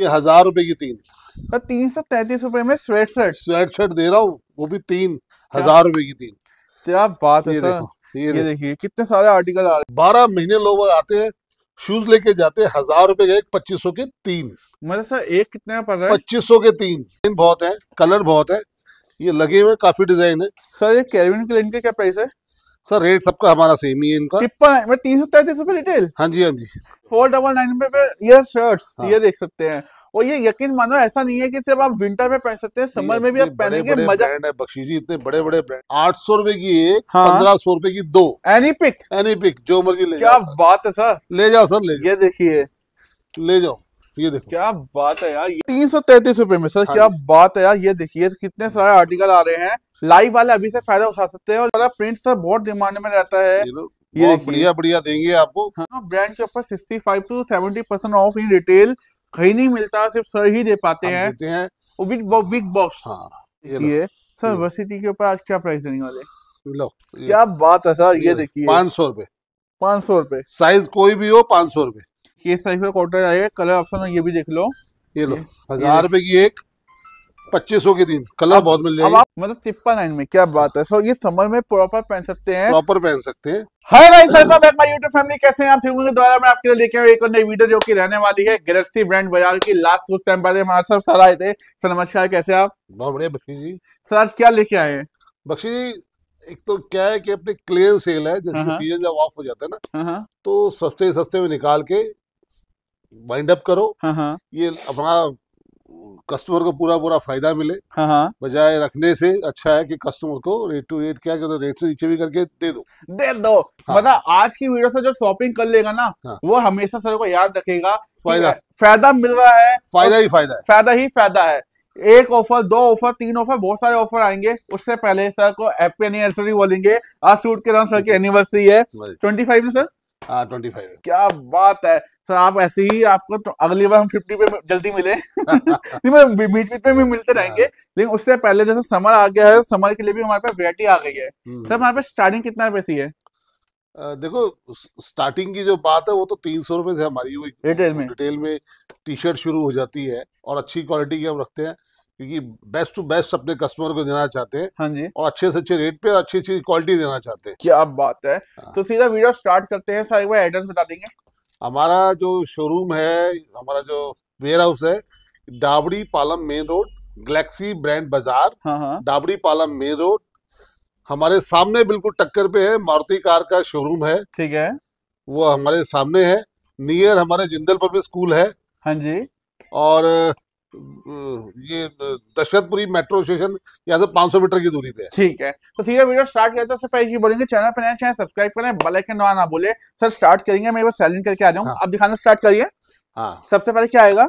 ये हजार रुपए की तीन तो तीन सौ तैतीस रूपए में स्वेट शर्ट स्वेट शर्ट दे रहा हूँ वो भी तीन हजार रुपए की तीन क्या बात है ये देखो ये देखिए कितने सारे आर्टिकल आ रहे बारह महीने लोग आते हैं शूज लेके जाते हैं हजार रुपए के एक पच्चीस सौ के तीन मतलब सर एक कितने पड़ रहा है पच्चीस सौ के तीन बहुत है कलर बहुत है ये लगे हुए काफी डिजाइन है सर ये कैरविन क्लिन के क्या प्राइस है सर रेट सबका हमारा सेम ही है इनका पिप्पा मैं मतलब तीन सौ तैतीस रूपए रिटेल हाँ जी हाँ जी फोर डबल नाइन रूपए ये हाँ। ये देख सकते हैं और ये यकीन मानो ऐसा नहीं है कि सिर्फ आप विंटर में पहन सकते हैं समर में भी आप पहनेंगे मजा है बख्शी जी इतने बड़े बड़े ब्रांड आठ सौ रूपए की एक हाँ? पंद्रह सौ रूपए की दो एनी पिक एनी पिक जो मर्जी ले क्या बात है सर ले जाओ सर ले ये देखिए ले जाओ ये देखो क्या बात है यार तीन सौ तैतीस रूपए में सर हाँ क्या बात है यार ये देखिए कितने सारे आर्टिकल आ रहे हैं लाइव वाले अभी से फायदा उठा सकते हैं और वाला प्रिंट सर बहुत डिमांड में रहता है ये तो बढ़िया बढ़िया देंगे आपको हाँ, ब्रांड हाँ, के ऊपर sixty five to seventy percent off in retail कहीं नहीं मिलता सिर्फ सर ही दे पाते हैं विद बिग बॉक्स ये सर वर्सिटी के ऊपर आज क्या प्राइस देने वाले लो क्या बात है सर ये देखिए पाँच सौ रूपए पाँच सौ रूपए साइज कोई भी हो पाँच सौ रूपए ये साइज का कॉटन आएगा कलर ऑप्शन ये भी देख लो ये लो हजार रूपए की एक पच्चीस सौ के दिन कलर बहुत मिल जाएगा मतलब तिप्पन नाइन में क्या बात है सो ये समर में प्रॉपर पहन सकते हैं प्रॉपर पहन सकते हैं यूट्यूब फैमिली कैसे हैं आप के द्वारा मैं आपके लिए लेके एक और नई वीडियो जो की रहने वाली है गृहस्थी ब्रांड बाजार की लास्ट कुछ टाइम पहले हमारे साथ सर आए थे सर नमस्कार कैसे आप बहुत बढ़िया बख्शी जी सर क्या लेके आए हैं बख्शी जी एक तो क्या है कि अपने क्लियर सेल है जैसे सीजन हाँ, हाँ। जब ऑफ हो जाता है ना हाँ, तो सस्ते सस्ते में निकाल के वाइंड अप करो ये अपना कस्टमर को पूरा पूरा फायदा मिले हाँ, हाँ। बजाय रखने से अच्छा है कि कस्टमर को रेट टू रेट क्या करो रेट से नीचे भी करके दे दो दे दो हाँ। मतलब आज की वीडियो से जो शॉपिंग कर लेगा ना हाँ। वो हमेशा सर को याद रखेगा फायदा फायदा मिल रहा है फायदा ही फायदा है फायदा ही फायदा है एक ऑफर दो ऑफर तीन ऑफर बहुत सारे ऑफर आएंगे उससे पहले सर को हैप्पी एनिवर्सरी बोलेंगे आज सूट के दौरान सर की एनिवर्सरी है ट्वेंटी फाइव में सर हाँ ट्वेंटी फाइव क्या बात है सर आप ऐसे ही आपको तो अगली बार हम फिफ्टी पे जल्दी मिले मतलब बीच बीच में भी मिलते रहेंगे हाँ। लेकिन उससे पहले जैसे समर आ गया है समर के लिए भी हमारे पास वेरायटी आ गई है हम्म। सर हमारे पास स्टार्टिंग कितना रुपए है देखो स्टार्टिंग की जो बात है वो तो तीन सौ रुपए से हमारी रिटेल में रिटेल में टी शर्ट शुरू हो जाती है और अच्छी क्वालिटी की हम रखते हैं क्योंकि बेस्ट टू बेस्ट अपने कस्टमर को देना चाहते हैं हाँ जी और अच्छे से अच्छे रेट पे अच्छी अच्छी क्वालिटी देना चाहते हैं क्या बात है हाँ। तो सीधा वीडियो स्टार्ट करते हैं सर एक बार एड्रेस बता देंगे हमारा जो शोरूम है हमारा जो वेयर हाउस है Dabri Palam main road galaxy brand Bazaar Dabri Palam main road हमारे सामने बिल्कुल टक्कर पे है मारुति कार का शोरूम है ठीक है वो हमारे सामने है नियर हमारे जिंदल पब्लिक स्कूल है हाँ जी और ये दशरथपुरी मेट्रो स्टेशन यहाँ से 500 मीटर की दूरी पे ठीक है तो सीधे वीडियो स्टार्ट करते हैं पहले ये बोलेंगे चैनल पर नया चैनल सब्सक्राइब करें बेल आइकन दबाना ना बोले सर स्टार्ट करेंगे मैं बस सैलिंग करके आ जाऊँ हाँ। आप दिखाना स्टार्ट करिए हाँ सबसे पहले क्या आएगा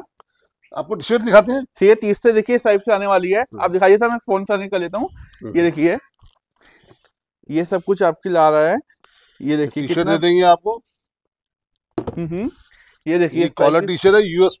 आपको टी दिखाते हैं सीधे तीस से देखिए साइड से आने वाली है हाँ। आप दिखाइए सर मैं फोन से कर लेता हूँ हाँ। ये देखिए ये सब कुछ आपके ला रहा है ये देखिए टी दे देंगे आपको हम्म, हम्म। ये देखिए कॉलर टी शर्ट है यूएस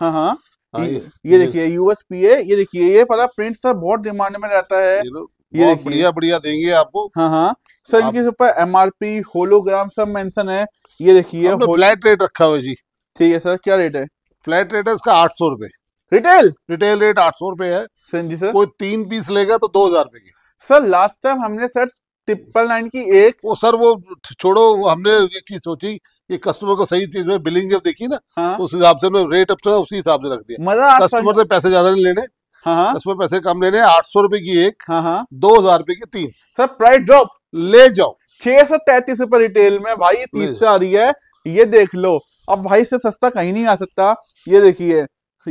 हाँ हाँ ये देखिए यूएसपीए ये देखिए ये पता प्रिंट सर बहुत डिमांड में रहता है ये तो बढ़िया बढ़िया देंगे आपको हाँ हाँ सर इनके ऊपर एम आर पी होलोग्राम सब मेंशन है ये देखिए फ्लैट रेट रखा हुआ जी ठीक है सर क्या रेट है फ्लैट रेट है इसका आठ सौ रूपए रिटेल रिटेल रेट आठ सौ रूपये है जी सर कोई तीन पीस लेगा तो दो हजार रूपए की सर लास्ट टाइम हमने सर ट्रिपल नाइन की एक वो सर वो छोड़ो हमने चीज सोची कि कस्टमर को सही चीज में बिलिंग जब देखी ना हाँ? तो उस हिसाब से रेट अप था उसी हिसाब से रख दिया मजा कस्टमर से पैसे ज्यादा नहीं लेने हाँ? कस्टमर हाँ। पैसे कम लेने आठ सौ रुपए की एक हाँ? हाँ। दो हजार रुपए की तीन सर प्राइस ड्रॉप ले जाओ छह सौ तैतीस रुपए रिटेल में भाई तीस से आ रही है ये देख लो अब भाई से सस्ता कहीं नहीं आ सकता ये देखिए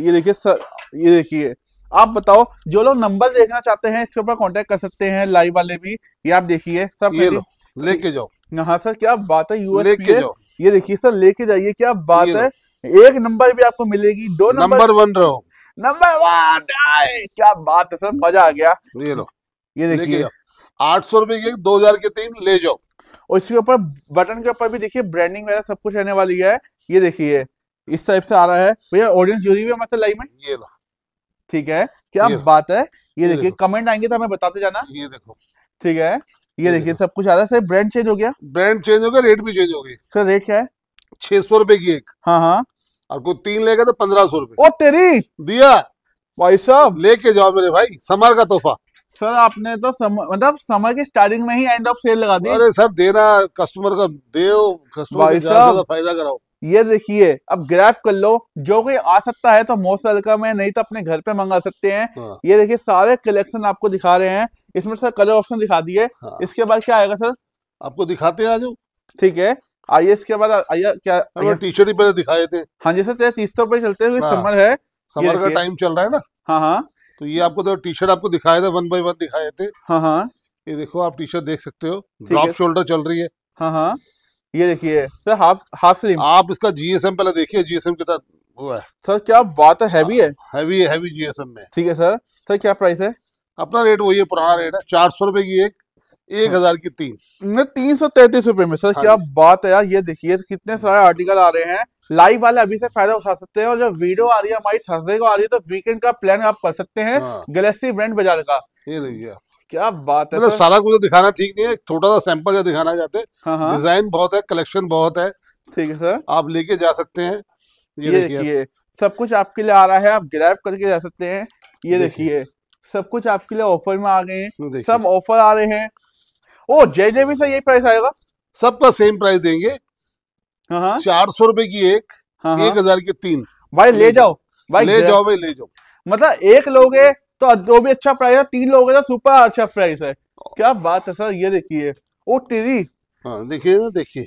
ये देखिए सर ये देखिए आप बताओ जो लोग नंबर देखना चाहते हैं इसके ऊपर कॉन्टेक्ट कर सकते हैं लाइव वाले भी ये आप देखिए सब ये लेके जाओ हाँ सर क्या बात है यूएस लेके ये देखिए सर लेके जाइए क्या बात है एक नंबर भी आपको मिलेगी दो नंबर वन रहो नंबर वन क्या बात है सर मजा आ गया ये लो ये देखिए आठ सौ रुपए की दो हजार के तीन ले जाओ और इसके ऊपर बटन के ऊपर भी देखिए ब्रांडिंग वगैरह सब कुछ रहने वाली है ये देखिए इस टाइप से आ रहा है भैया ऑडियंस जुड़ी हुई है मतलब लाइव में ये लो ठीक है क्या बात है ये देखिए कमेंट आएंगे तो हमें बताते जाना ये देखो ठीक है ये देखिए सब कुछ आ रहा है सर ब्रांड चेंज हो गया ब्रांड चेंज हो गया रेट भी चेंज हो गई सर रेट क्या है छह सौ रूपये की एक हाँ हाँ और कोई तीन लेगा तो पंद्रह सौ रूपये ओ तेरी दिया भाई साहब लेके जाओ मेरे भाई समर का तोहफा सर आपने तो समर मतलब समर के स्टार्टिंग में ही एंड ऑफ सेल लगा दी अरे सर देना कस्टमर का दे कस्टमर का फायदा कराओ ये देखिए अब ग्रैप कर लो जो कोई आ सकता है तो मोस्ट वेलकम है नहीं तो अपने घर पे मंगा सकते हैं हाँ। ये देखिए सारे कलेक्शन आपको दिखा रहे हैं इसमें सर कलर ऑप्शन दिखा दिए हाँ। इसके बाद क्या आएगा सर आपको दिखाते हैं आज ठीक है आइए इसके बाद आइए क्या टी हाँ, शर्ट ही पहले दिखाए थे हाँ जी सर तीस सौ पे चलते हुए समर हाँ। है समर का टाइम चल रहा है ना हाँ हाँ तो ये आपको टी तो शर्ट आपको दिखाए थे वन बाई वन दिखाए थे हाँ हाँ ये देखो आप टी शर्ट देख सकते हो ड्रॉप शोल्डर चल रही है हाँ हाँ ये देखिए सर हाफ हाफ स्लिम आप इसका जीएसएम पहले देखिए जीएसएम के साथ वो है सर क्या बात है हैवी है हैवी है हैवी जीएसएम में ठीक है सर सर क्या प्राइस है अपना रेट वही है पुराना रेट है चार सौ रुपए की एक एक हजार की तीन तीन सौ तैतीस रुपए में सर हाँ क्या बात है यार ये देखिए कितने सारे आर्टिकल आ रहे हैं लाइव वाले अभी से फायदा उठा सकते हैं और जो वीडियो आ रही है हमारी थर्सडे को आ रही है तो वीकेंड का प्लान आप कर सकते हैं गैलेक्सी ब्रांड बाजार का ये देखिए क्या बात है मतलब तो? सारा कुछ तो दिखाना ठीक नहीं है छोटा सा सैंपल दिखाना चाहते हैं डिजाइन हाँ, हाँ। बहुत है कलेक्शन बहुत है ठीक है सर आप लेके जा सकते हैं ये, ये देखिए सब कुछ आपके लिए आ रहा है आप ग्रैप करके जा सकते हैं ये देखिए सब कुछ आपके लिए ऑफर में आ गए हैं सब ऑफर आ रहे हैं ओ जय जय भी सर यही प्राइस आएगा सबका सेम प्राइस देंगे हाँ, चार सौ रुपए की एक एक हजार की तीन भाई ले जाओ भाई ले जाओ भाई ले जाओ मतलब एक लोगे तो जो भी अच्छा प्राइस है तीन लोगों का सुपर अच्छा प्राइस है क्या बात है सर ये देखिए ओ तेरी हाँ देखिए ना देखिए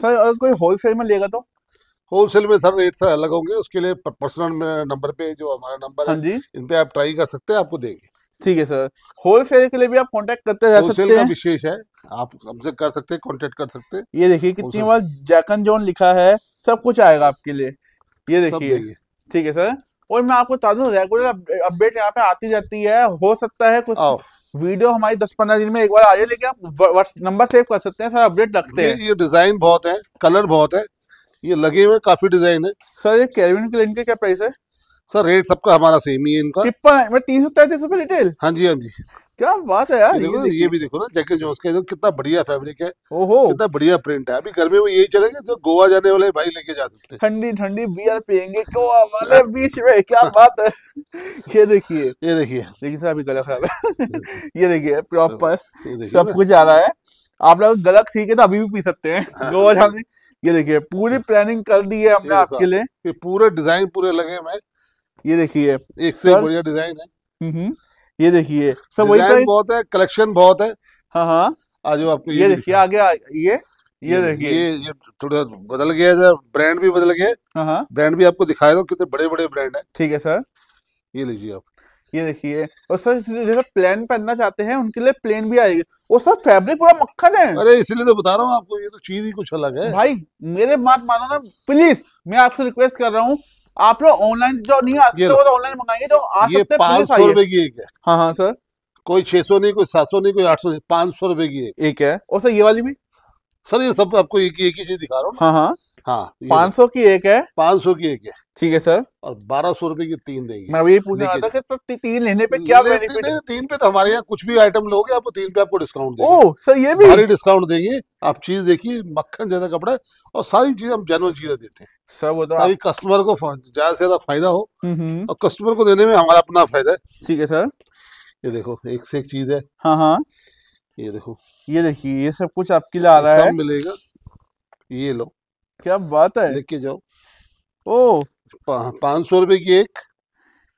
सर अगर कोई होलसेल में लेगा तो होलसेल में सर रेट सर अलग होंगे उसके लिए पर्सनल नंबर पे जो हमारा नंबर हाँ है इन पे आप ट्राई कर सकते हैं आपको देंगे ठीक है सर होलसेल के लिए भी आप कांटेक्ट करते रह सकते हैं विशेष है आप हमसे कर सकते हैं कांटेक्ट कर सकते हैं ये देखिए कितनी बार जैकन जोन लिखा है सब कुछ आएगा आपके लिए ये देखिए ठीक है सर और मैं आपको बता दू रेगुलर अपडेट यहाँ पे आती जाती है हो सकता है कुछ वीडियो हमारी दस पंद्रह दिन में एक बार आ जाए लेकिन आप नंबर सेव कर सकते हैं सर अपडेट रखते हैं ये डिजाइन बहुत है कलर बहुत है ये लगे हुए काफी डिजाइन है सर ये कैरविन के इनके क्या प्राइस है सर रेट सबका हमारा सेम ही है इनका मतलब तीन सौ तैतीस रूपए रिटेल हाँ जी हाँ जी क्या बात है यार देखो ये भी देखो ना जैकेट जोस का कितना बढ़िया फैब्रिक है ओहो कितना बढ़िया प्रिंट है अभी गर्मी में यही चलेंगे तो गोवा जाने वाले भाई लेके जा सकते हैं ठंडी ठंडी बियर पियेंगे गोवा वाले बीच में क्या बात है ये देखिए ये देखिए लेकिन सर अभी गला खराब है ये देखिए प्रॉपर सब कुछ आ रहा है आप लोग गलत ठीक है तो अभी भी पी सकते हैं हाँ। गोवा जाने ये देखिए पूरी प्लानिंग कर दी है हमने आपके लिए पूरे डिजाइन पूरे लगे हमें ये देखिए एक से बढ़िया डिजाइन है हम्म, हम्म। ये देखिए सब वही बहुत है कलेक्शन बहुत है हाँ हाँ आज आपको ये देखिए आगे ये ये देखिए ये ये थोड़ा बदल गया है ब्रांड भी बदल गया ब्रांड हाँ, हाँ। भी आपको दिखाया था कितने बड़े बड़े ब्रांड है ठीक है सर ये लीजिए आप ये देखिए और सर जैसे प्लेन पहनना चाहते हैं उनके लिए प्लेन भी आएगी और सर फैब्रिक पूरा मक्खन है अरे इसलिए तो बता रहा हूँ आपको ये तो चीज ही कुछ अलग है भाई मेरे बात मानो ना प्लीज मैं आपसे रिक्वेस्ट कर रहा हूँ आप लोग ऑनलाइन जो नहीं आ सकते तो ऑनलाइन मंगाएंगे तो आ सकते पाँच सौ रुपए की एक है हाँ हाँ सर कोई छह सौ नहीं कोई सात सौ नहीं कोई आठ सौ नहीं पाँच सौ रुपए की एक एक है और सर ये वाली भी सर ये सब आपको एक ही एक ही चीज दिखा रहा हूँ हाँ हाँ हाँ पाँच सौ की एक है पाँच सौ की एक है ठीक है सर और बारह सौ रुपए की तीन देंगे मैं ये पूछ रहा था कि तो तीन लेने पे क्या बेनिफिट है तीन पे तो हमारे यहाँ कुछ भी आइटम लोगे आपको तीन पे आपको डिस्काउंट देंगे ओ सर ये भी भारी डिस्काउंट देंगे आप चीज देखिए मक्खन जैसा कपड़ा और सारी चीज हम जेनुअन चीजें देते हैं सर वो तो कस्टमर को ज्यादा से ज्यादा फायदा हो हम्म, हम्म। और कस्टमर को देने में हमारा अपना फायदा है ठीक है सर ये देखो एक से एक चीज है हाँ हाँ ये देखो ये देखिए ये सब कुछ आपके लिए आ रहा है मिलेगा ये लो क्या बात है लेके जाओ ओ पांच सौ रुपए की एक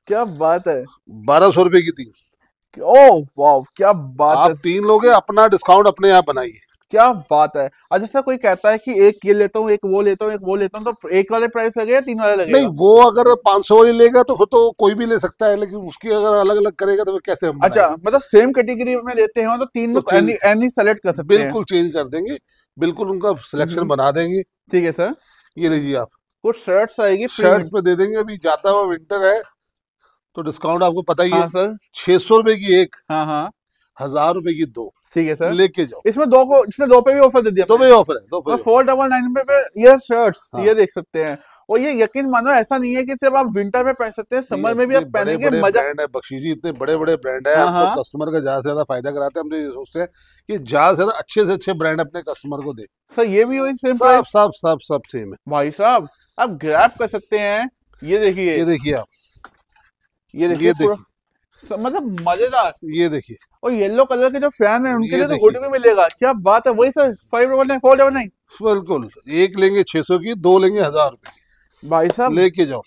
क्या बात है बारह सौ रुपए की तीन ओ वाह क्या बात आप है तीन लोग अपना डिस्काउंट अपने यहाँ बनाइए क्या बात है अच्छा सर कोई कहता है कि एक ये लेता हूँ एक वो लेता हूँ एक वो लेता हूँ तो एक वाले प्राइस लगे या तीन वाले लगे नहीं वो अगर पांच सौ वाली लेगा तो फिर तो कोई भी ले सकता है लेकिन उसकी अगर अलग अलग करेगा तो कैसे हम अच्छा मतलब सेम कैटेगरी में लेते हैं तो तीन तो एनी, एनी सेलेक्ट कर सकते बिल्कुल चेंज कर देंगे बिल्कुल उनका सिलेक्शन हम्म। बना देंगे ठीक है सर ये लीजिए आप कुछ शर्ट्स आएगी शर्ट्स पे दे देंगे अभी जाता हुआ विंटर है तो डिस्काउंट आपको पता ही हाँ, है सर छह सौ रुपए की एक हाँ हाँ हजार रुपए की दो ठीक है सर लेके जाओ इसमें दो को इसमें दो पे भी ऑफर दे दिया दो पे ऑफर है दो पे फोर डबल नाइन पे, पे ये शर्ट हाँ। ये देख सकते हैं और ये यकीन मानो ऐसा नहीं है कि सिर्फ आप विंटर में पहन सकते हैं समर में भी आप पहनेंगे मजा है बख्शी जी इतने बड़े बड़े ब्रांड है हाँ। आपको कस्टमर हाँ। का ज्यादा से ज्यादा फायदा कराते हैं हम तो ये सोचते हैं कि ज्यादा से ज्यादा अच्छे से अच्छे ब्रांड अपने कस्टमर को दे सर ये भी वही सेम साफ साफ साफ सब सेम है भाई साहब आप ग्राफ कर सकते हैं ये देखिए ये देखिए आप ये देखिए मतलब मजेदार ये देखिए और येलो कलर के जो फैन है उनके लिए तो गुड भी मिलेगा क्या बात है वही sir five double nine four double nine बिल्कुल एक लेंगे छह सौ की दो लेंगे हजार रूपए भाई साहब लेके जाओ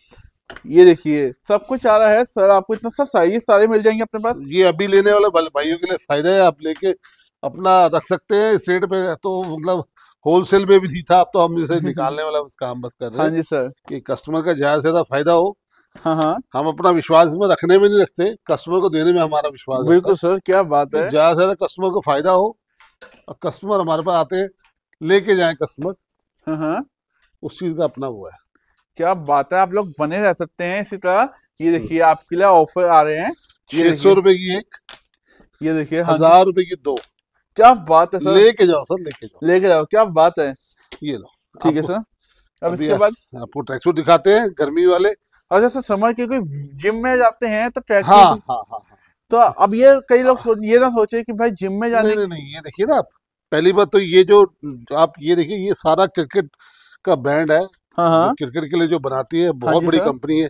ये देखिए सब कुछ आ रहा है सर आपको इतना सा साइज सारे मिल जाएंगे अपने पास ये अभी लेने वाले भाइयों के लिए फायदा है आप लेके अपना रख सकते हैं इस रेट पे तो मतलब होलसेल में भी था अब तो हम इसे निकालने वाला उस काम बस कर रहे हाँ हैं हाँ जी सर कि कस्टमर का ज्यादा से ज्यादा फायदा हो हाँ हाँ हम अपना विश्वास इसमें रखने में नहीं रखते कस्टमर को देने में हमारा विश्वास बिल्कुल सर क्या बात तो है ज्यादा से ज्यादा कस्टमर को फायदा हो और कस्टमर हमारे पास आते लेके जाए कस्टमर हाँ हाँ उस चीज का अपना हुआ है क्या बात है आप लोग बने रह सकते हैं इसी तरह ये हम्म। देखिए आपके लिए ऑफर आ रहे हैं छह सौ रुपए की एक ये देखिए हाँ हजार रूपए की दो क्या बात है सर लेके जाओ सर लेके जाओ लेके जाओ क्या बात है ये लो ठीक है सर अब इसके बाद आपको ट्रैक सूट दिखाते हैं गर्मी वाले अच्छा सर समर के कोई जिम में जाते हैं तो ट्रैक हाँ, हाँ, हाँ, हाँ, तो अब ये कई लोग हाँ, ये ना सोचे कि भाई जिम में जाने नहीं, नहीं ये देखिए ना पहली बात तो ये जो आप ये देखिए ये सारा क्रिकेट का ब्रांड है क्रिकेट हाँ, हाँ। के लिए जो बनाती है हाँ बहुत बड़ी कंपनी है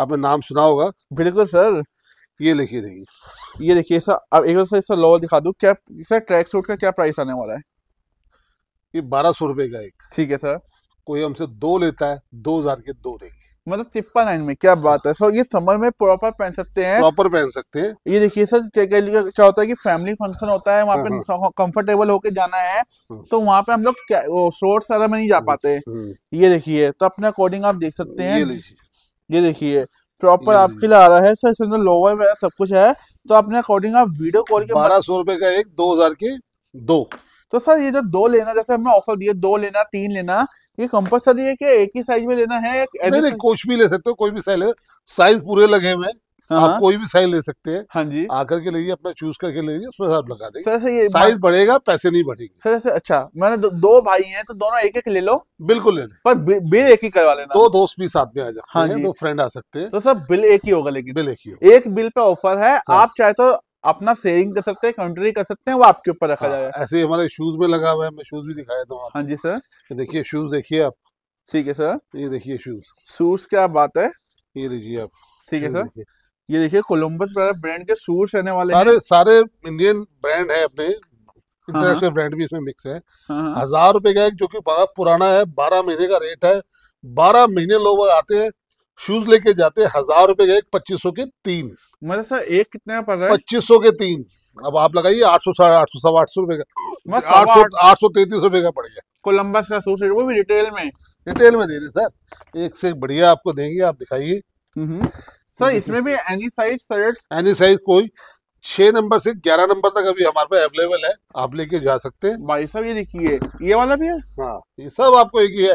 आपने नाम सुना होगा बिल्कुल सर ये लिखिए देखिए ये देखिए ऐसा अब एक बार इसका लोअर दिखा दूँ क्या सर ट्रैक सूट का क्या प्राइस आने वाला है ये बारह सौ रुपये का एक ठीक है सर कोई हमसे दो लेता है दो हजार के दो देंगे मतलब तिप्पा एंड में क्या बात है सर ये समर में प्रॉपर पहन सकते हैं प्रॉपर पहन सकते हैं ये देखिए सर क्या क्या होता है कि फैमिली फंक्शन होता है वहाँ पे कंफर्टेबल हाँ, हाँ। होके जाना है हाँ। तो वहाँ पे हम लोग शोर्ट सारा में नहीं जा पाते ये देखिए तो अपने अकॉर्डिंग आप देख सकते हैं ये देखिए प्रॉपर आपके लिए आ रहा है सर इसमें लोअर वगैरह सब कुछ है तो अपने अकॉर्डिंग आप वीडियो कॉल के बारह सौ रुपए का एक दो हजार के दो तो सर ये जो दो लेना जैसे हमने ऑफर दिए दो लेना तीन लेना ये कंपल्सरी है कि एक ही साइज में लेना है नहीं, नहीं, कुछ भी ले सकते हो कोई भी साइज साइज पूरे लगे हुए हैं हाँ, आप हाँ। कोई भी साइज ले सकते हैं हाँ जी आकर के ले अपना चूज करके ले लीजिए उसमें आप लगा देंगे साइज बढ़ेगा पैसे नहीं बढ़ेंगे सर सर अच्छा मैंने दो, दो भाई हैं तो दोनों एक एक ले लो बिल्कुल ले लो पर बिल एक ही करवा लेना दो दोस्त भी साथ में आ जाते हाँ हैं दो फ्रेंड आ सकते हैं तो सर बिल एक ही होगा लेकिन बिल एक ही एक बिल पे ऑफर है आप चाहे तो अपना सेविंग कर सकते हैं कंट्री कर सकते हैं वो आपके ऊपर रखा जाएगा ऐसे हमारे शूज में लगा हुआ है मैं शूज भी दिखाया था हाँ जी सर देखिए शूज देखिए आप ठीक है सर ये देखिए शूज शूज क्या बात है ये लीजिए आप ठीक है सर ये देखिए कोलंबस ब्रांड के सूट रहने वाले सारे सारे इंडियन ब्रांड है अपने इंटरनेशनल हाँ, ब्रांड हाँ। भी इसमें मिक्स है हाँ, हजार रुपए का एक जो कि बड़ा पुराना है बारह महीने का रेट है बारह महीने लोग आते हैं शूज लेके जाते हैं हजार रुपए का एक पच्चीस के तीन मतलब सर एक कितने पड़ रहा है पच्चीस के तीन अब आप लगाइए आठ सौ साढ़े आठ सौ सवा आठ सौ रुपए का मतलब आठ सौ आठ सौ तैतीस रुपए का पड़ेगा कोलम्बस का सूट वो भी रिटेल में रिटेल में दे रहे सर एक से बढ़िया आपको देंगे आप दिखाइए हम्म, हम्म। सर इसमें भी एनी साइज एनी साइज कोई छह नंबर से ग्यारह नंबर तक अभी हमारे पास अवेलेबल है आप लेके जा सकते हैं भाई साहब ये देखिए ये वाला भी है हाँ ये सब आपको एक ही है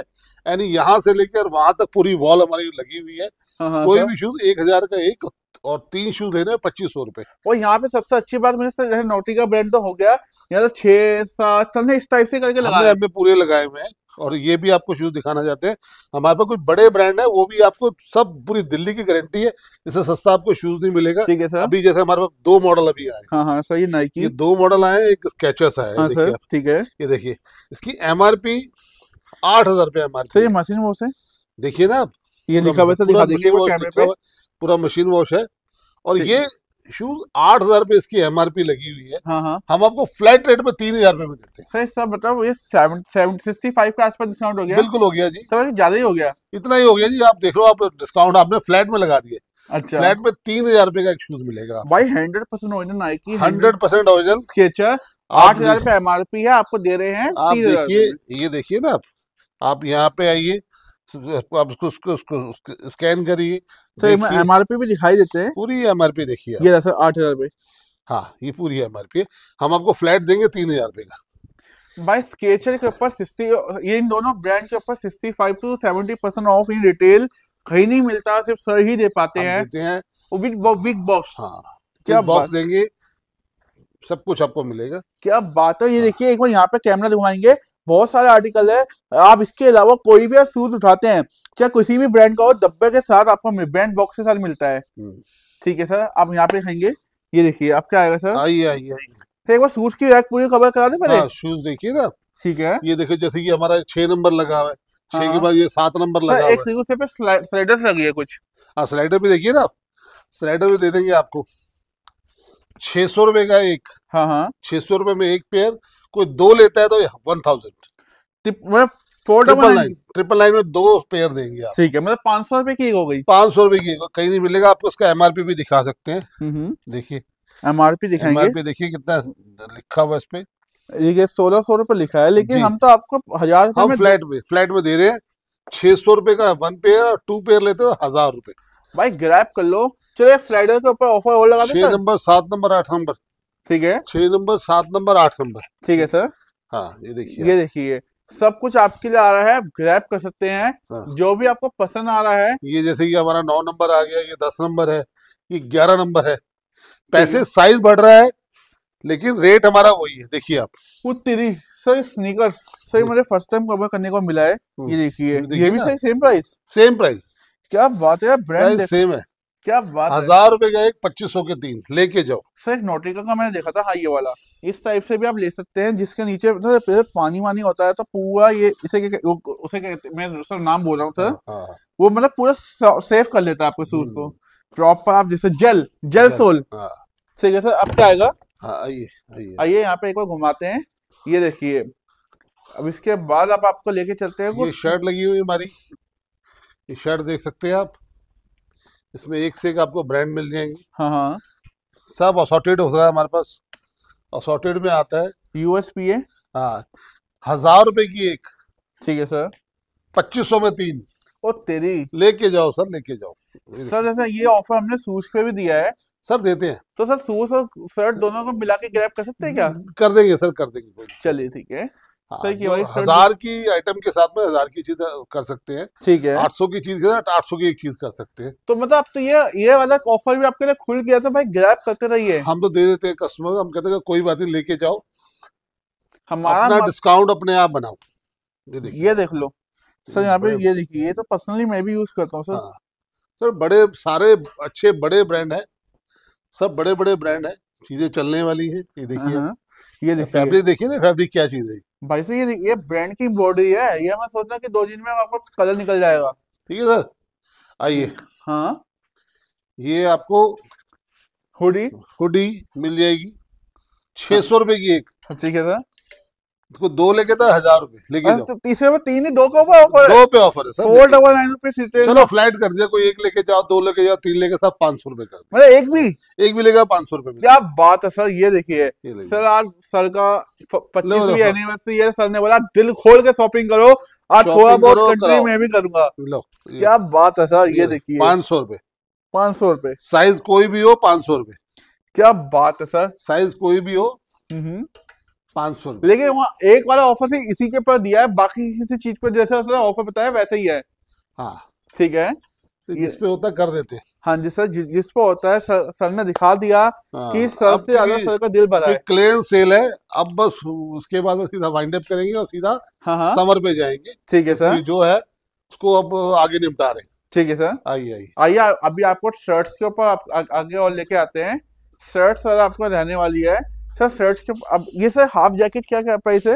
यानी यहाँ से लेकर वहां तक पूरी वॉल हमारी लगी हुई है हाँ, हाँ कोई भी शूज एक हजार का एक और तीन शूज लेने पच्चीस सौ रूपए और यहाँ पे सबसे अच्छी बात मेरे से नोटी का ब्रांड तो हो गया यहाँ तो छह सात इस टाइप से करके लगा पूरे लगाए हुए हैं और ये भी आपको शूज दिखाना चाहते हैं हमारे पास कुछ बड़े ब्रांड है वो भी आपको सब पूरी दिल्ली की गारंटी है इससे सस्ता आपको शूज नहीं मिलेगा ठीक है सर अभी जैसे हमारे पास दो मॉडल अभी आए हाँ हाँ सही नाइकी ये दो मॉडल आए एक स्केचर्स आए हाँ, सर ठीक है ये देखिए इसकी एम आर पी आठ हजार रुपया M R P machine wash है देखिए ना आप ये लिखा हुआ दिखा पूरा मशीन वॉश है और ये शूज आठ हजार रूपए इसकी एम आर पी लगी हुई है हाँ हाँ। हम आपको फ्लैट रेट में तीन हजार रूपए में देते हैं सर सब बताओ मतलब ये सिक्सटी फाइव के आसपास डिस्काउंट हो गया बिल्कुल हो गया जी तो ज्यादा ही हो गया इतना ही हो गया जी आप देख लो आप डिस्काउंट आपने फ्लैट में लगा दिए अच्छा फ्लैट में तीन हजार रूपए का एक शूज मिलेगा भाई हंड्रेड परसेंट ओरिजिनल आएगी हंड्रेड परसेंट ओरिजिनल स्केचर आठ हजार रूपए एम आर पी है आपको दे रहे हैं आप देखिए ये देखिए ना आप यहाँ पे आइए आप उसको उसको स्कैन करिए तो एमआरपी भी दिखाई देते हैं पूरी एमआरपी देखिए ये सर आठ हजार रुपये हाँ ये पूरी एम आर पी है हम आपको फ्लैट देंगे तीन हजार रुपये का बाय स्केचर के ऊपर सिक्सटी ये इन दोनों ब्रांड के ऊपर sixty five to seventy percent off in retail कहीं नहीं मिलता सिर्फ सर ही दे पाते हैं देते हैं बिग बॉक्स हाँ क्या बॉक्स देंगे सब कुछ आपको मिलेगा क्या बात है ये देखिए एक बार यहाँ पे कैमरा दिखाएंगे बहुत सारे आर्टिकल है आप इसके अलावा कोई भी आप शूज उठाते हैं चाहे किसी भी ब्रांड का हो डब्बे के साथ आपको ब्रांड बॉक्स के साथ मिलता है हम्म। ठीक है सर आप यहाँ पे खाएंगे ये देखिए आप क्या आएगा सर आइए आइए आइए एक बार शूज की रैक पूरी कवर करा दे पहले शूज हाँ, देखिए ना ठीक है ये देखिए जैसे कि हमारा छह नंबर लगा हुआ है छह के हाँ। बाद ये सात नंबर लगा एक हुआ है लगी है कुछ हाँ स्लाइडर भी देखिए ना आप स्लाइडर भी दे देंगे आपको छह सौ रूपये का एक हाँ हाँ छह सौ रूपये में एक पेयर कोई दो लेता है तो one thousand four double nine triple nine में दो पेयर देंगे आप ठीक है मतलब पांच सौ रुपए की हो गई पांच सौ रुपए की कहीं नहीं मिलेगा आपको इसका एमआरपी भी दिखा सकते हैं हम्म, हम्म। देखिए एमआरपी दिखाएंगे एमआरपी देखिए कितना लिखा हुआ इस पे ये सोलह सौ रूपये लिखा है लेकिन हम तो आपको हजार हम फ्लैट में फ्लैट में दे रहे हैं छह सौ रूपये का वन पेयर और टू पेयर लेते हो हजार रूपये भाई ग्रैप कर लो चलो एक के ऊपर ऑफर और लगा छह नंबर सात नंबर आठ नंबर ठीक है छह नंबर सात नंबर आठ नंबर ठीक है सर हाँ ये देखिए ये देखिए सब कुछ आपके लिए आ रहा है आप ग्रैप कर सकते हैं हाँ। जो भी आपको पसंद आ रहा है ये जैसे कि हमारा नौ नंबर आ गया ये दस नंबर है ये ग्यारह नंबर है पैसे साइज बढ़ रहा है लेकिन रेट हमारा वही है देखिए आप तेरी सर स्नीकर्स सर मुझे फर्स्ट टाइम कवर करने को मिला है हम्म। ये देखिए ये भी सही सेम प्राइस सेम प्राइस क्या बात है ब्रांड सेम है क्या बात हजार रुपए का एक पच्चीस सौ के तीन लेके जाओ सर एक नोटिका का मैंने देखा था हाई ये वाला इस टाइप से भी आप ले सकते हैं जिसके नीचे तो पानी वानी होता है तो पूरा ये इसे के, उसे के, मैं सर नाम बोल रहा हूँ सर हाँ, हाँ। वो मतलब पूरा सेफ कर लेता है आपके सूज को प्रॉपर हम्म। आप जैसे जेल जेल सोल ठीक है सर अब क्या आएगा हाँ, आइए आइए यहाँ पे एक बार घुमाते हैं ये देखिए अब इसके बाद आप आपको लेके चलते हैं ये शर्ट लगी हुई हमारी ये शर्ट देख सकते हैं आप इसमें एक से एक आपको ब्रांड मिल जाएंगे हाँ, हाँ सब असोटेड होता है हमारे पास असोटेड में आता है है हाँ हजार रुपए की एक ठीक है सर पच्चीस सौ में तीन ओ तेरी लेके जाओ सर लेके जाओ सर जैसे ये ऑफर हमने सूज पे भी दिया है सर देते हैं तो सर सूज और शर्ट दोनों को मिला के ग्रैप कर सकते हैं क्या कर देंगे सर कर देंगे चलिए ठीक है हाँ, हजार की आइटम के साथ में हजार की चीज कर सकते हैं ठीक है आठ सौ की चीज के साथ आठ सौ की एक चीज कर सकते हैं तो मतलब आप तो ये ये वाला ऑफर भी आपके लिए खुल गया तो भाई ग्रैप करते रहिए हम तो दे देते हैं कस्टमर हम कहते हैं कोई बात नहीं लेके जाओ हमारा अपना डिस्काउंट अपने आप बनाओ ये ये देख लो सर यहाँ पे ये देखिए ये तो पर्सनली मैं भी यूज करता हूँ सर हाँ। सर बड़े सारे अच्छे बड़े ब्रांड है सब बड़े बड़े ब्रांड है चीजें चलने वाली है ये देखिए हाँ, ये देखिए फैब्रिक देखिए ना फैब्रिक क्या चीज है भाई सर ये ये ब्रांड की बॉडी है ये मैं सोच रहा कि दो दिन में आपको कलर निकल जाएगा ठीक है सर आइए हाँ ये आपको हुडी हुडी मिल जाएगी छह सौ रुपए की एक अच्छा, ठीक है सर तो दो लेके था हजार रूपए लेके तो तीसरे में तीन ही दो का ऑफर दो पे ऑफर है सर फोर डबल नाइन रुपए चलो फ्लाइट कर दिया कोई एक लेके जाओ दो लेके जाओ तीन लेके सब पांच सौ रुपए कर मतलब एक भी एक भी लेगा पांच सौ रुपए क्या बात है सर ये देखिए सर आज सर का पच्चीस एनिवर्सरी है सर ने बोला दिल खोल के शॉपिंग करो आज थोड़ा बहुत कंट्री में भी करूंगा क्या बात है सर ये देखिए पांच सौ रुपए पांच सौ रुपए साइज कोई भी हो पांच सौ रुपए क्या बात है सर साइज कोई भी हो हम्म। पाँच सौ लेकिन वहाँ एक वाला ऑफर से इसी के पर दिया है बाकी किसी चीज पर जैसे उसने ऑफर बताया वैसे ही है हाँ ठीक है तो जिस पे होता कर देते हाँ जी सर जिस पे होता है सर, सर ने दिखा दिया हाँ, कि सर से ज्यादा सर का दिल भरा है क्लेन सेल है अब बस उसके बाद सीधा वाइंड अप करेंगे और सीधा हाँ, हाँ, समर पे जाएंगे ठीक है सर जो है उसको अब आगे निपटा रहे ठीक है सर आइए आइए आइए अभी आपको शर्ट्स के ऊपर आगे और लेके आते हैं शर्ट सर आपको रहने वाली है सर अच्छा, शर्ट्स के अब ये सर हाफ जैकेट क्या क्या प्राइस है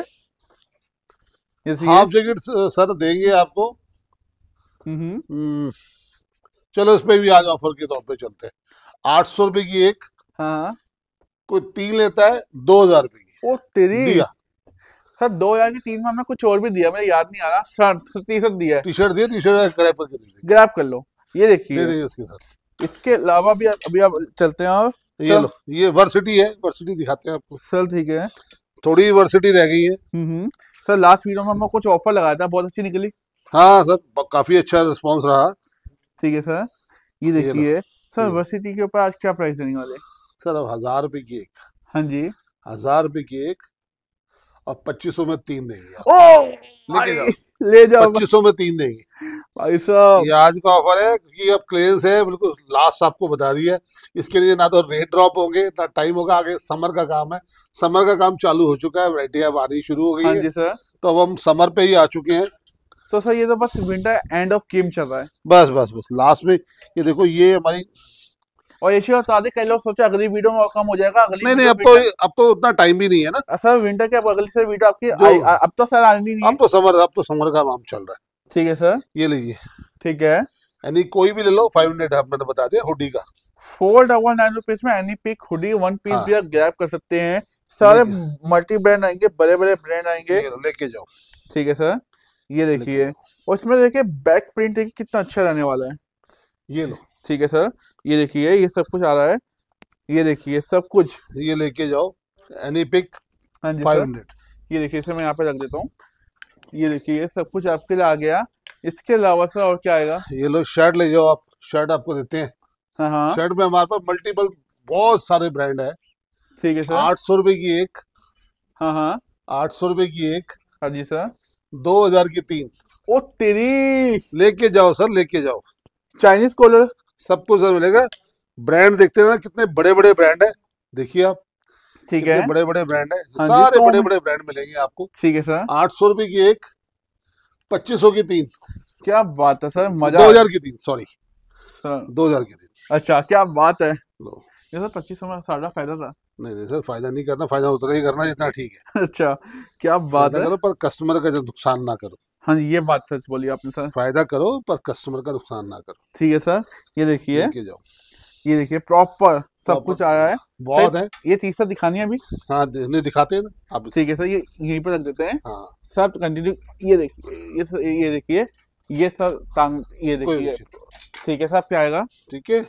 हाफ जैकेट सर देंगे आपको हम्म, हम्म। हम्म, चलो इस पे भी आज ऑफर के तौर पे चलते हैं आठ सौ रुपए की एक हाँ, हाँ। कोई तीन लेता है दो हजार रुपए की ओ तेरी सर दो हजार की तीन में हमने कुछ और भी दिया मुझे याद नहीं आ रहा सर टी शर्ट दिया टी शर्ट दिया टी शर्ट ग्रैप कर लो ये देखिए इसके साथ इसके अलावा भी अभी आप चलते हैं और ये लो ये वर्सिटी है वर्सिटी दिखाते हैं आपको सर ठीक है थोड़ी वर्सिटी रह गई है सर लास्ट वीडियो में हमने कुछ ऑफर लगाया था बहुत अच्छी निकली हाँ सर काफी अच्छा रिस्पॉन्स रहा ठीक है सर ये देखिए सर वर्सिटी के ऊपर आज क्या प्राइस देने वाले सर अब हजार रुपए की एक हाँ जी हजार रुपए की एक और पच्चीस में तीन देंगे ओ ले जाओ पच्चीस में तीन देंगे भाई साहब ये आज का ऑफर है क्योंकि अब क्लेज है बिल्कुल लास्ट आपको बता दिया है इसके लिए ना तो रेट ड्रॉप होंगे ना टाइम होगा आगे समर का काम है समर का काम चालू हो चुका है वरायटियां आनी शुरू हो गई हाँ है जी सर तो अब हम समर पे ही आ चुके हैं तो सर ये तो बस विंटर एंड ऑफ गेम चल रहा है बस बस बस लास्ट में ये देखो ये हमारी और ऐसी बता दें कई लोग सोचे अगली वीडियो में और कम हो जाएगा अगली नहीं नहीं अब तो अब तो उतना टाइम भी नहीं है ना सर विंटर के अब अगली सर वीडियो आपकी अब तो सर आनी नहीं अब तो समर अब तो समर का काम चल रहा है ठीक है सर ये लीजिए ठीक है यानी कोई भी ले लो फाइव हंड्रेड आप मैंने बता दिया हुडी का फोर डबल नाइन रुपीज में any pick hoodie one piece हाँ। भी आप ग्रैप कर सकते हैं सारे मल्टी ब्रांड आएंगे बड़े बड़े ब्रांड आएंगे लेके जाओ ठीक है सर ये देखिए और इसमें देखिए बैक प्रिंट देखिए कितना अच्छा रहने वाला है ये लो ठीक है सर ये देखिए ये सब कुछ आ रहा है ये देखिए सब कुछ ये लेके जाओ एनी पिक हाँ जी फाइव हंड्रेड ये देखिए इसे मैं यहाँ पे रख देता हूँ ये देखिए सब कुछ आपके लिए आ गया इसके अलावा सर और क्या आएगा ये लोग शर्ट ले जाओ आप शर्ट आपको देते हैं हाँ। शर्ट हाँ। में हमारे पास मल्टीपल बहुत सारे ब्रांड है ठीक है सर आठ सौ रूपये की एक हाँ हाँ आठ सौ रूपये की एक हाँ जी सर दो हजार की तीन ओ तेरी लेके जाओ सर लेके जाओ चाइनीज कॉलर सब कुछ सर मिलेगा ब्रांड देखते हैं ना कितने बड़े बड़े ब्रांड है देखिए आप ठीक है बड़े बड़े ब्रांड है सारे बड़े बड़े ब्रांड मिलेंगे आपको ठीक है सर आठ सौ रुपए की एक पच्चीस सौ की तीन क्या बात है सर मजा दो हजार की तीन सॉरी हाँ। दो हजार की तीन अच्छा क्या बात है पच्चीस सौ फायदा था नहीं नहीं सर फायदा नहीं करना फायदा उतना ही करना जितना ठीक है अच्छा क्या बात है करो पर कस्टमर का नुकसान ना करो हाँ जी ये बात सच बोली आपने सर फायदा करो पर कस्टमर का नुकसान ना करो ठीक है सर ये देखिए ये देखिए प्रॉपर सब कुछ आया है हाँ। बहुत है ये चीज सर दिखानी है अभी हाँ दिखाते हैं ना आप ठीक है सर ये यहीं पर रख देते हैं हाँ। सर कंटिन्यू ये देखिए ये ये देखिए ये सर टांग ये देखिए ठीक है सर आपके आएगा ठीक है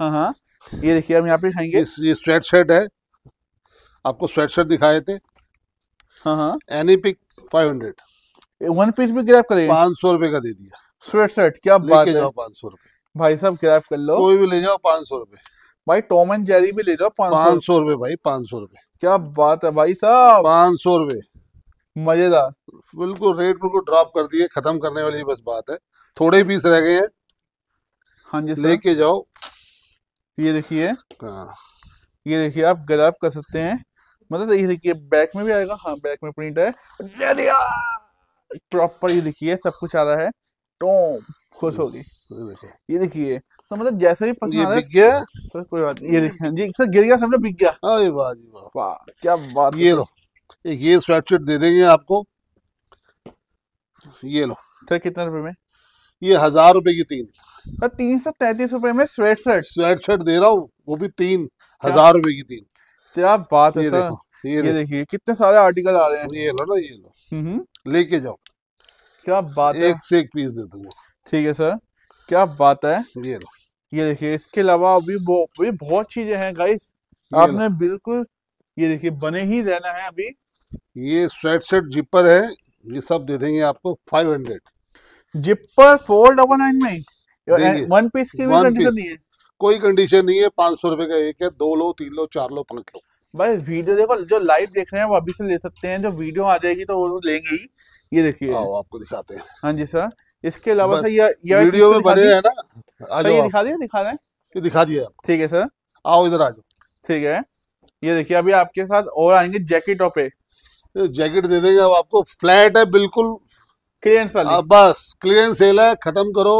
हाँ हाँ ये देखिए हम यहाँ पे खाएंगे ये स्वेट शर्ट है आपको स्वेट शर्ट दिखाए थे हाँ हाँ any pick five hundred one piece भी ग्रैप करेंगे पाँच सौ रुपए का दे दिया स्वेट शर्ट क्या बात है पाँच सौ रुपए भाई साहब ग्रैप कर लो कोई भी ले जाओ पाँच सौ रुपए भाई टॉम एंड जेरी भी ले जाओ पाँच सौ रूपये भाई पाँच सौ रूपये क्या बात है भाई साहब पाँच सौ रूपये मजेदार बिल्कुल रेट बिल्कुल ड्रॉप कर दिए खत्म करने वाली बस बात है थोड़े पीस रह गए हैं हाँ जी लेके जाओ ये देखिए हाँ। ये देखिए आप गलाब कर सकते हैं मतलब ये देखिए बैक में भी आएगा हाँ बैक में प्रिंट है प्रॉपर ये देखिए सब कुछ आ रहा है टॉम खुश हम्म। होगी ये देखिए तो मतलब जैसे ही पसंद बिक गया सर कोई बात नहीं ये देखिए जी सर गिर गया समझो बिक गया अरे वाह जी वाह क्या बात ये लो एक ये स्वेटशर्ट दे देंगे आपको ये लो सर कितने रुपए में ये हजार रुपए की तीन सर तीन सौ तैतीस रुपए में स्वेट शर्ट स्वेट शर्ट दे रहा हूँ वो भी तीन हजार रुपए की तीन क्या बात है सर ये देखिए कितने सारे आर्टिकल आ रहे हैं ये लो ना ये लो हम्म। लेके जाओ क्या बात एक से एक पीस दे दूंगा ठीक है सर क्या बात है ये ये देखिए इसके अलावा अभी भी बहुत चीजें हैं गाइस आपने बिल्कुल ये देखिए बने ही रहना है अभी ये स्वेट सेट जिपर है ये सब दे देंगे आपको 500 जिपर फोर डबल नाइन में वन पीस की भी कंडीशन नहीं है कोई कंडीशन नहीं है पांच सौ रुपए का एक है दो लो तीन लो चार लो पांच लो भाई वीडियो देखो जो लाइव देख रहे हैं वो अभी से ले सकते हैं जो वीडियो आ जाएगी तो वो तो लेंगे ही ये देखिए आओ आपको दिखाते हैं हाँ जी सर इसके अलावा सर या, वीडियो में बने हैं ना सर ये दिखा दिए दिखा रहे हैं दिखा दिए ठीक है सर आओ इधर आ जाओ ठीक है ये देखिए अभी आपके साथ और आएंगे जैकेटों पे जैकेट दे देंगे अब आपको फ्लैट है बिल्कुल क्लियरेंस वाली बस क्लियरेंस सेल है खत्म करो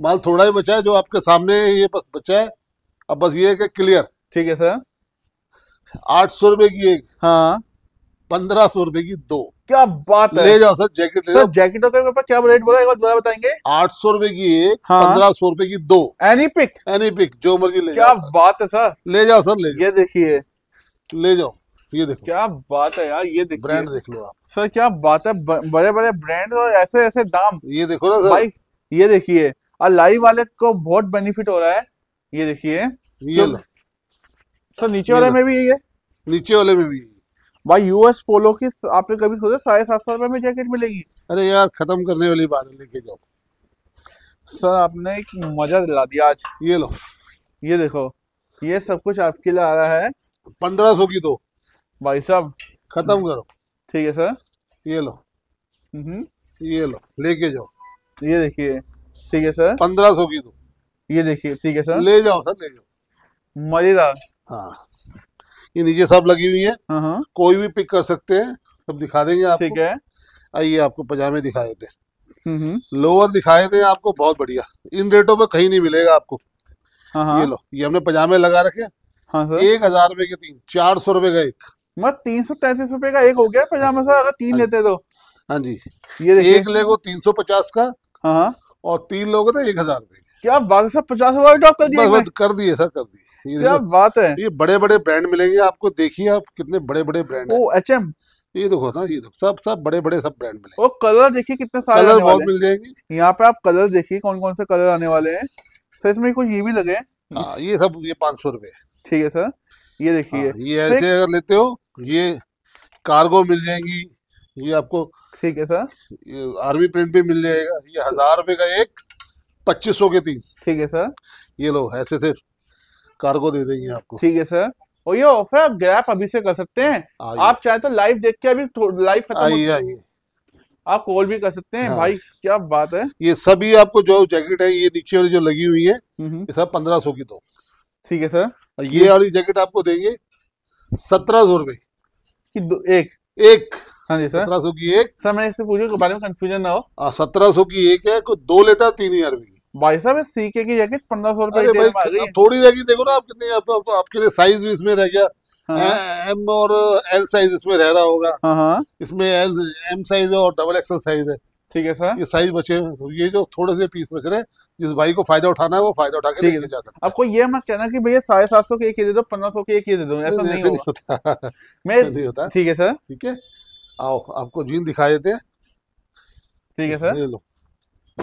माल थोड़ा ही बचा है जो आपके सामने ये बस बचा है अब बस ये है क्लियर ठीक है सर आठ सौ रुपए की एक हाँ पंद्रह सौ रुपए की दो क्या बात है ले जाओ सर जैकेट ले जाओ जैकेटों का पास क्या रेट बोला एक बार दोबारा बताएंगे आठ सौ रूपए की एक हाँ। पंद्रह सौ रूपए की दो एनी पिक एनी पिक जो मर्जी ले क्या बात है सर ले जाओ सर ले ये देखिए ले जाओ ये देखो क्या बात है यार ये देखो ब्रांड देख लो आप सर क्या बात है बड़े बड़े ब्रांड और ऐसे ऐसे दाम ये देखो ना सर भाई ये देखिए और लाइव वाले को बहुत बेनिफिट हो रहा है ये देखिए ये तो लो सर नीचे वाले में भी ये नीचे वाले में भी भाई यूएस पोलो की आपने कभी सोचा साढ़े सात सौ रुपए में जैकेट मिलेगी अरे यार खत्म करने वाली बात है लेके जाओ सर आपने एक मजा दिला दिया आज ये लो ये देखो ये सब कुछ आपके लिए आ रहा है पंद्रह सौ की दो भाई साहब खत्म करो ठीक है सर ये लो हम्म। ये लो लेके जाओ ये देखिए ठीक है सर पंद्रह सौ की दो ये देखिए ठीक है सर ले जाओ सर ले जाओ मजेदार हाँ ये नीचे सब लगी हुई है हाँ, हाँ। कोई भी पिक कर सकते हैं सब दिखा देंगे आपको ठीक है आइए आपको पजामे दिखाए थे लोअर हम्म, हम्म। दिखाए थे आपको बहुत बढ़िया इन रेटों पर कहीं नहीं मिलेगा आपको हाँ, ये लो ये हमने पजामे लगा रखे हाँ एक हजार रूपए के तीन चार सौ रूपये का एक मत तीन सौ तैतीस रूपये का एक हो गया पजामा सर अगर तीन लेते तो हाँ जी ये एक लेगो तीन सौ पचास का हाँ और तीन लोग तो एक हजार रुपए क्या बात सर पचास हजार तो कर दिए सर कर दिए क्या बात है ये बड़े बड़े ब्रांड मिलेंगे आपको देखिए आप कितने बड़े बड़े ब्रांड ओ एच एम ये देखो ना ये देखो सब सब बड़े बड़े सब ब्रांड मिलेंगे और कलर देखिए कितने सारे कलर बहुत मिल जाएंगे यहाँ पे आप कलर देखिए कौन कौन से कलर आने वाले हैं सर इसमें कुछ ये भी लगे हाँ, ये सब ये पाँच सौ रूपए ठीक है सर ये देखिए हाँ, ये ऐसे अगर लेते हो ये कार्गो मिल जाएंगी ये आपको ठीक है सर ये आर्मी प्रिंट भी मिल जाएगा ये हजार रुपए का एक पच्चीस सौ के तीन ठीक है सर ये लो ऐसे सिर्फ कार्गो दे देंगे आपको ठीक है सर और ये ऑफर आप ग्रैप अभी से कर सकते हैं आप चाहे तो लाइव देख के अभी लाइव खत्म आइए आप कॉल भी कर सकते हैं हाँ। भाई क्या बात है ये सभी आपको जो जैकेट है ये नीचे वाली जो लगी हुई है ये सब पंद्रह सौ की दो ठीक है सर ये वाली जैकेट आपको देंगे सत्रह सौ रूपए की दो एक एक हाँ जी सर सत्रह सौ की एक सर मैं इससे पूछू के बारे में कंफ्यूजन ना हो सत्रह सौ की एक है कोई दो लेता है तीन हजार रुपये भाई साहब सीके की जैकेट पंद्रह सौ रुपए थोड़ी जैकेट देखो ना आप कितनी आप, आप, आपके लिए साइज भी इसमें रह गया हाँ, हाँ। एम और एल uh, साइज इसमें रह रहा होगा हाँ, इसमें एल एम साइज है और डबल एक्सएल साइज है ठीक है सर ये साइज बचे तो ये जो थोड़े से पीस बच रहे हैं जिस भाई को फायदा उठाना है वो फायदा उठा के जा सकता आपको ये मत कहना कि भैया साढ़े सात सौ के एक ही दे दो पंद्रह सौ के एक ही दे दो ऐसा नहीं, नहीं होता मैं नहीं होता ठीक है सर ठीक है आओ आपको जीन दिखा देते हैं ठीक है सर ले लो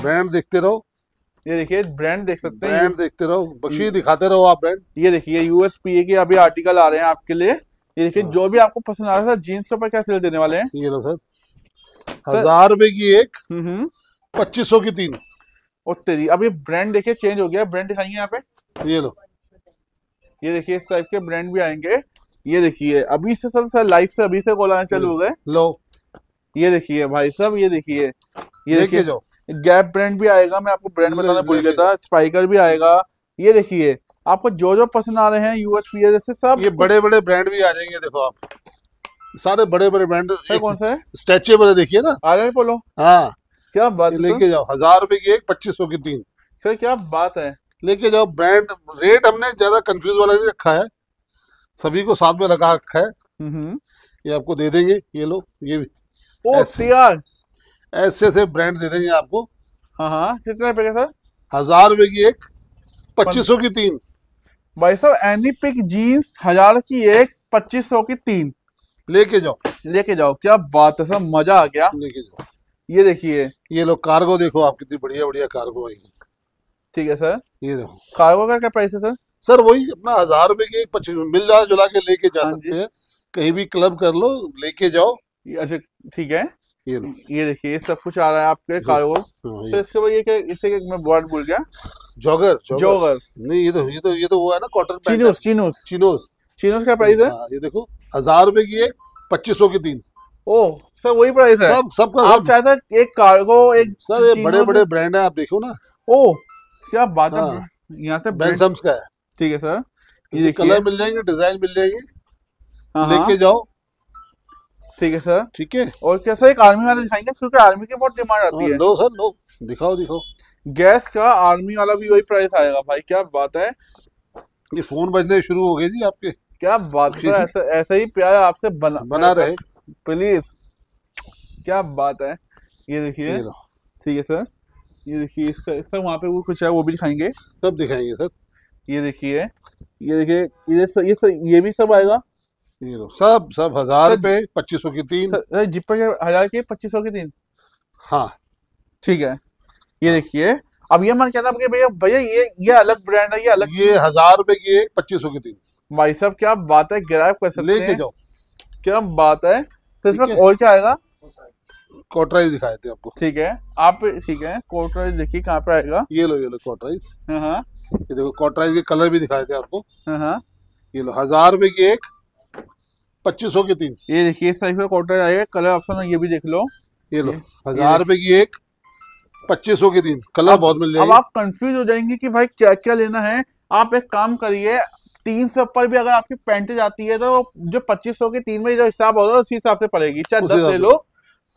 ब्रांड देखते रहो ये देखिए ब्रांड देख सकते हैं ब्रांड देखते रहो बख्शी दिखाते रहो आप ब्रांड ये देखिए यूएसपीए के अभी आर्टिकल आ रहे हैं आपके लिए ये देखिए हाँ। जो भी आपको पसंद आ रहा है जीन्स के ऊपर क्या सेल देने वाले हैं ये लो सर हजार रूपए की एक हम्म, हम्म। पच्चीस सौ की तीन और तेरी अब ये ब्रांड देखिए चेंज हो गया ब्रांड दिखाइए यहाँ पे ये लो ये देखिए इस टाइप के ब्रांड भी आएंगे ये देखिए अभी से सर सर लाइफ से अभी से कॉल आने चालू हो गए लो ये देखिए भाई साहब ये देखिए ये देखिए जो गैप ब्रांड भी आएगा मैं आपको ब्रांड बताना भूल गया था स्पाइकर भी आएगा ये देखिए आपको जो जो पसंद आ रहे हैं यूएसपी पी जैसे सब ये बड़े बड़े ब्रांड भी आ जाएंगे देखो आप सारे बड़े बड़े ब्रांड तो कौन सा है स्ट्रेचेबल देखिए ना आ जाए बोलो हाँ क्या बात लेके जाओ हजार रूपए की एक पच्चीस सौ की तीन सर क्या बात है लेके जाओ ब्रांड रेट हमने ज्यादा कंफ्यूज वाला नहीं रखा है सभी को साथ में लगा रखा है हम्म, हम्म। ये आपको दे देंगे ये लोग ये भी ओ तैयार ऐसे ऐसे ब्रांड दे देंगे आपको हाँ हाँ कितने पे सर हजार रुपए की एक पच्चीस सौ की तीन भाई साहब एनी पिक जीन्स हजार की एक पच्चीस सौ की तीन लेके जाओ लेके जाओ क्या बात है सर मजा आ गया लेके जाओ ये देखिए ये लो कार्गो देखो आप कितनी बढ़िया बढ़िया कार्गो आएगी ठीक है सर ये देखो कार्गो का क्या प्राइस है सर सर वही अपना हजार रुपए की पच्चीस मिल जाए जुला के लेके जा हाँ सकते हैं कहीं भी क्लब कर लो लेके जाओ अच्छा ठीक है ये ये देखिए ये सब कुछ आ रहा है आपके कार्गो हाँ, तो इसके बाद ये क्या इसे क्या मैं वर्ड भूल गया जॉगर जॉगर्स नहीं ये तो ये तो ये तो वो है ना cotton chinos chinos chinos chinos का प्राइस है हाँ, ये देखो हजार रुपए की एक पच्चीस सौ की तीन ओ सर वही प्राइस है सब सबका आप चाहते तो एक कार्गो एक सर ये बड़े बड़े ब्रांड है आप देखो ना ओ क्या बात है हाँ। यहाँ से बेंसम्स का है ठीक है सर ये कलर मिल जाएंगे डिजाइन मिल जाएगी लेके जाओ ठीक है सर ठीक है और क्या सर एक आर्मी वाला दिखाएंगे क्योंकि आर्मी की बहुत डिमांड आती हाँ, है लो सर लो दिखाओ दिखाओ गैस का आर्मी वाला भी वही प्राइस आएगा भाई क्या बात है ये फोन बजने शुरू हो गए जी आपके क्या बात है ऐसा ऐसा ही प्यार आपसे बना बना रहे प्लीज क्या बात है ये देखिए ठीक है सर ये देखिए इसका सर वहाँ पे वो कुछ है वो भी दिखाएंगे सब दिखाएंगे सर ये देखिए ये देखिए ये सर ये सर ये भी सब आएगा ये लो तो सब सब हजार तो पे पच्चीस सौ की तीन तो, जिप पे हजार के पच्चीस सौ की तीन हाँ ठीक है ये देखिए अब ये मन कहना भैया भैया ये ये अलग ब्रांड है ये अलग ये हजार रुपए की एक पच्चीस सौ की तीन भाई साहब क्या बात है ग्राहक कर सकते लेके जाओ क्या बात है तो इसमें और क्या आएगा कोटराइज दिखाए थे आपको ठीक है आप ठीक है कोटराइज देखिए कहाँ पे आएगा ये लो ये लो कोटराइज हाँ, हाँ ये देखो कोटराइज के कलर भी दिखाए थे आपको हाँ, हाँ ये लो हजार रुपए की एक पच्चीस सौ के तीन ये देखिए इस टाइप का कॉटन आएगा कलर ऑप्शन ये भी देख लो ये लो हजार रुपए की एक पच्चीस सौ के तीन कलर बहुत मिल जाएगा अब आप कंफ्यूज हो जाएंगे कि भाई क्या क्या लेना है आप एक काम करिए तीन सौ पर भी अगर आपकी पैंट जाती है तो जो पच्चीस सौ के तीन में जो हिसाब होगा उसी हिसाब से पड़ेगी चाहे दस ले लो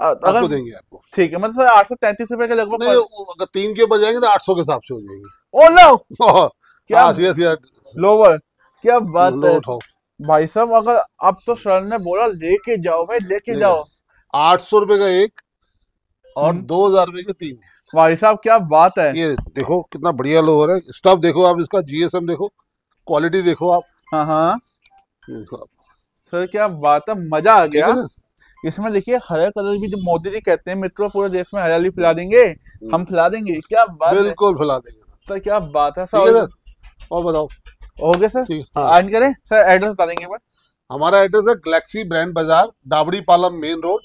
अगर आपको देंगे आपको ठीक है मतलब आठ सौ तैतीस रुपए के लगभग अगर तीन के ऊपर जाएंगे तो आठ सौ के हिसाब से हो जाएगी ओ लो हाँ, क्या लोवर क्या बात है भाई साहब अगर अब तो सर ने बोला लेके जाओ भाई लेके जाओ आठ सौ रूपये का एक और हम्म। दो हजार रूपए का तीन भाई साहब क्या बात है ये देखो कितना बढ़िया लो है स्टफ देखो आप इसका जीएसएम देखो क्वालिटी देखो आप हाँ हाँ सर क्या बात है मजा आ गया इसमें देखिए हरा कलर भी जो मोदी जी कहते हैं मित्रों पूरे देश में हरियाली फैला देंगे हम हम्म। फैला देंगे क्या बात बिल्कुल फैला देंगे सर क्या बात है सर और बताओ ओके सर अर्न करें सर एड्रेस बता देंगे हमारा एड्रेस है galaxy brand Bazaar Dabri Palam main road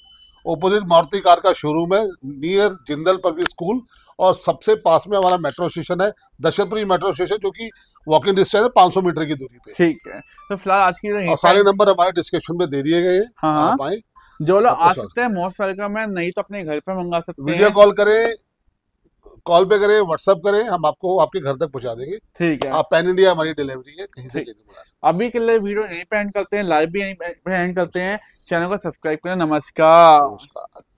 opposite Maruti car का शोरूम है नियर जिंदल पब्लिक स्कूल और सबसे पास में हमारा मेट्रो स्टेशन है दशरपुरी मेट्रो स्टेशन जो कि वॉकिंग डिस्टेंस है 500 मीटर की दूरी पे ठीक है तो फिलहाल आज की और सारे नंबर हमारे डिस्क्रिप्शन में दे दिए गए हैं हाँ, जो लोग आ सकते हैं मोस्ट वेलकम है नहीं तो अपने घर पे मंगा सकते वीडियो कॉल करें कॉल पे करें व्हाट्सअप करें हम आपको आपके घर तक पहुंचा देंगे ठीक है आप पैन इंडिया हमारी डिलीवरी है कहीं से अभी के लिए वीडियो यहीं पे एंड करते हैं लाइव भी यहीं पे एंड करते हैं चैनल को सब्सक्राइब करें नमस्कार